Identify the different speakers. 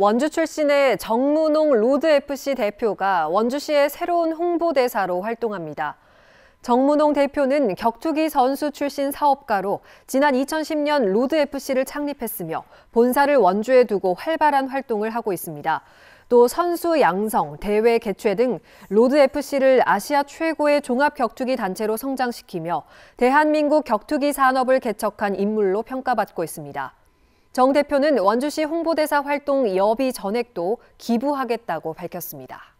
Speaker 1: 원주 출신의 정문홍 로드FC 대표가 원주시의 새로운 홍보대사로 활동합니다. 정문홍 대표는 격투기 선수 출신 사업가로 지난 2010년 로드FC를 창립했으며 본사를 원주에 두고 활발한 활동을 하고 있습니다. 또 선수 양성, 대회 개최 등 로드FC를 아시아 최고의 종합 격투기 단체로 성장시키며 대한민국 격투기 산업을 개척한 인물로 평가받고 있습니다. 정 대표는 원주시 홍보대사 활동 여비 전액도 기부하겠다고 밝혔습니다.